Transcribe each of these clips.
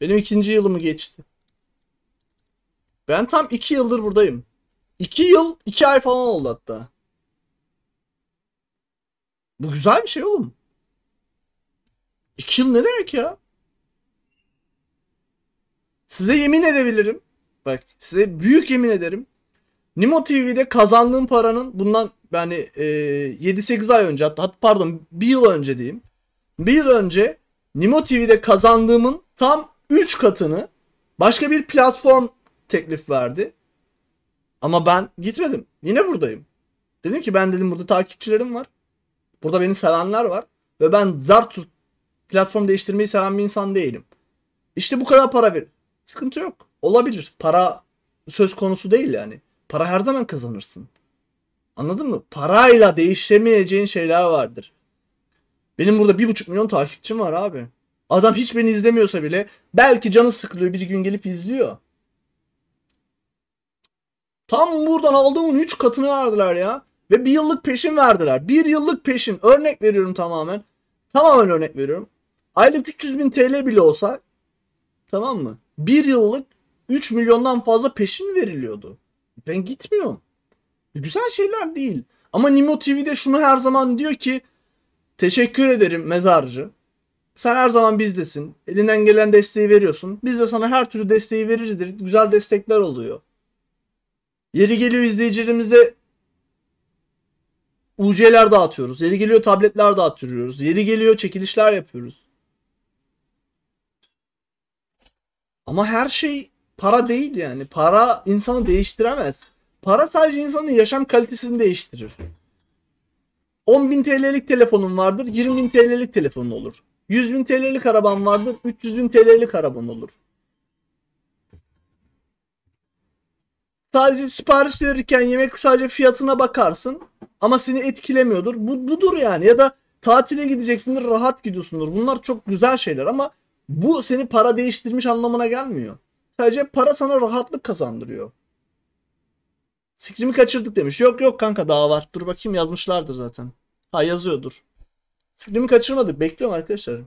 Benim ikinci yılımı geçti. Ben tam iki yıldır buradayım. İki yıl, iki ay falan oldu hatta. Bu güzel bir şey oğlum. İki yıl ne demek ya? Size yemin edebilirim. Bak size büyük yemin ederim. Nimo TV'de kazandığım paranın bundan yani e, 7-8 ay önce hatta pardon bir yıl önce diyeyim. Bir yıl önce Nimo TV'de kazandığımın tam 3 katını başka bir platform teklif verdi. Ama ben gitmedim. Yine buradayım. Dedim ki ben dedim burada takipçilerim var. Burada beni sevenler var. Ve ben zart platform değiştirmeyi seven bir insan değilim. İşte bu kadar para ver. Sıkıntı yok. Olabilir. Para söz konusu değil yani. Para her zaman kazanırsın. Anladın mı? Parayla değiştiremeyeceğin şeyler vardır. Benim burada bir buçuk milyon takipçim var abi. Adam hiç beni izlemiyorsa bile belki canı sıkılıyor bir gün gelip izliyor. Tam buradan aldığımın 3 katını verdiler ya. Ve bir yıllık peşin verdiler. Bir yıllık peşin. Örnek veriyorum tamamen. Tamamen örnek veriyorum. Aylık 300 bin TL bile olsa tamam mı? Bir yıllık 3 milyondan fazla peşin veriliyordu. Ben gitmiyorum. Güzel şeyler değil. Ama Nimo TV'de şunu her zaman diyor ki teşekkür ederim mezarcı. Sen her zaman bizdesin. Elinden gelen desteği veriyorsun. Biz de sana her türlü desteği verizdir. Güzel destekler oluyor. Yeri geliyor izleyicilerimize UC'ler dağıtıyoruz. Yeri geliyor tabletler dağıtıyoruz. Yeri geliyor çekilişler yapıyoruz. Ama her şey para değil yani. Para insanı değiştiremez. Para sadece insanın yaşam kalitesini değiştirir. 10.000 TL'lik telefonun vardır, 20.000 TL'lik telefonun olur. 100 bin TL'lik araban vardır. 300 bin TL'lik araban olur. Sadece sipariş verirken yemek sadece fiyatına bakarsın. Ama seni etkilemiyordur. Bu, budur yani. Ya da tatile gideceksindir rahat gidiyorsundur. Bunlar çok güzel şeyler ama bu seni para değiştirmiş anlamına gelmiyor. Sadece para sana rahatlık kazandırıyor. Sikrimi kaçırdık demiş. Yok yok kanka daha var. Dur bakayım yazmışlardır zaten. Ha yazıyordur. Stream'i kaçırmadık. Bekliyorum arkadaşlar.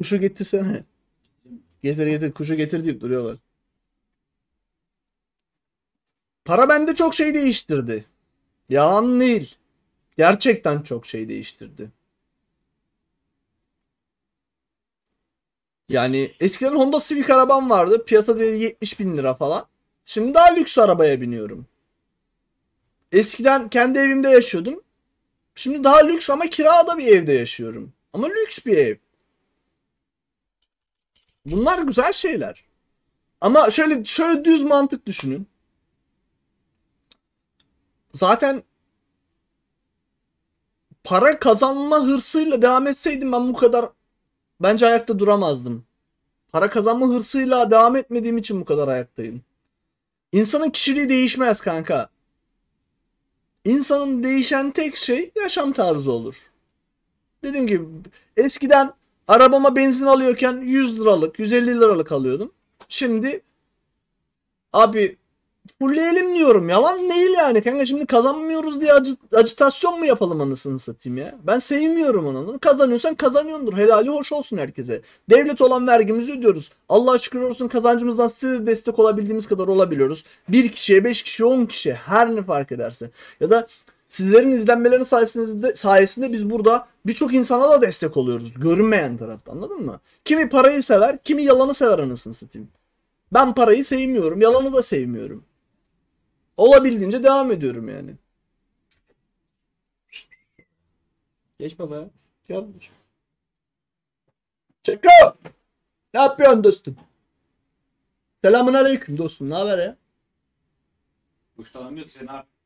Kuşu getirsene. Getir getir kuşu getir deyip duruyorlar. Para bende çok şey değiştirdi. Yalan değil. Gerçekten çok şey değiştirdi. Yani eskiden Honda Civic arabam vardı. Piyasa değeri 70 bin lira falan. Şimdi daha lüks arabaya biniyorum. Eskiden kendi evimde yaşıyordum. Şimdi daha lüks ama kirada bir evde yaşıyorum. Ama lüks bir ev. Bunlar güzel şeyler. Ama şöyle şöyle düz mantık düşünün. Zaten para kazanma hırsıyla devam etseydim ben bu kadar bence ayakta duramazdım. Para kazanma hırsıyla devam etmediğim için bu kadar ayaktayım. İnsanın kişiliği değişmez kanka. İnsanın değişen tek şey yaşam tarzı olur. Dediğim gibi eskiden Arabama benzin alıyorken 100 liralık, 150 liralık alıyordum. Şimdi abi fullleyelim diyorum. Yalan değil yani. Kanka şimdi kazanmıyoruz diye acı, acitasyon mu yapalım anasını satayım ya? Ben sevmiyorum onu. Kazanıyorsan kazanıyordur. Helali hoş olsun herkese. Devlet olan vergimizi ödüyoruz. Allah şükür olsun kazancımızdan size de destek olabildiğimiz kadar olabiliyoruz. Bir kişiye, beş kişiye, on kişiye her ne fark ederse. Ya da Sizlerin izlenmeleri sayesinde, sayesinde biz burada birçok insana da destek oluyoruz. Görünmeyen tarafta anladın mı? Kimi parayı sever, kimi yalanı sever anasını satayım. Ben parayı sevmiyorum, yalanı da sevmiyorum. Olabildiğince devam ediyorum yani. Geç baba. Yanlış. Çeko! Ne yapıyorsun dostum? Selamun aleyküm dostum. Ne haber ya? Kuştan ki seni artık.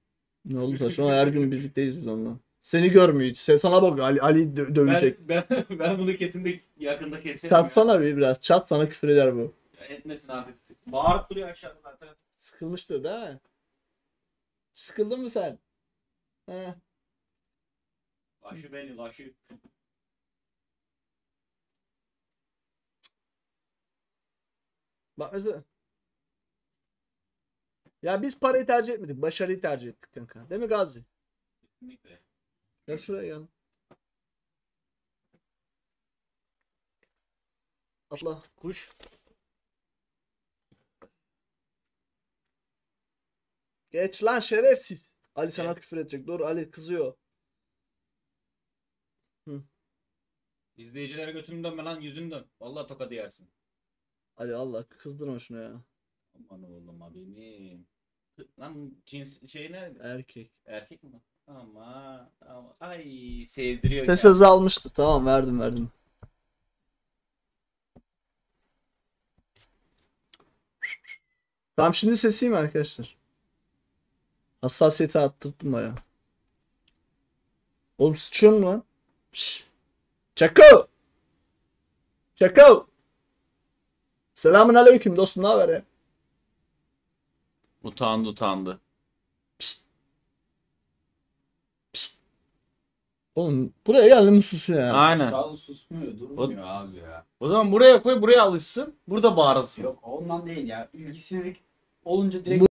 Ne oldu saçma her gün birlikteyiz biz onunla. Seni görmüyor hiç. Sana bak Ali, Ali dö- dövecek. Ben, ben, ben bunu kesin de yakında keserim. Çatsana bir biraz. Çat sana küfür eder bu. Ya. Etmesin artık. Bağırıp duruyor aşağıda zaten. Sıkılmıştı değil mi? Sıkıldın mı sen? Ha. Aşı beni aşı. Bak mesela ya biz parayı tercih etmedik. Başarıyı tercih ettik kanka. Değil mi Gazi? Kesinlikle. Gel şuraya gel. Atla kuş. Geç lan şerefsiz. Ali sana evet. küfür edecek. Doğru Ali kızıyor. Hı. İzleyicilere götünü dönme lan yüzünü dön. Vallahi tokadı yersin. Ali Allah kızdırma şunu ya. Aman oğluma benim. Lan cins şey ne? Erkek. Erkek mi? Ama, ama ay sevdiriyor İşte ya. söz almıştı. Tamam verdim verdim. Tamam şimdi sesiyim arkadaşlar. Hassasiyeti attırdım baya. Oğlum sıçıyor mu lan? Şşş. Çako! Çako! Selamun aleyküm dostum ne haber ya? Utandı utandı. Pişt. Pişt. Oğlum buraya geldim susuyor ya. Aynen. Şahı susmuyor durmuyor abi ya. O zaman buraya koy buraya alışsın. Burada bağırılsın. Yok ondan değil ya. İlgisizlik olunca direkt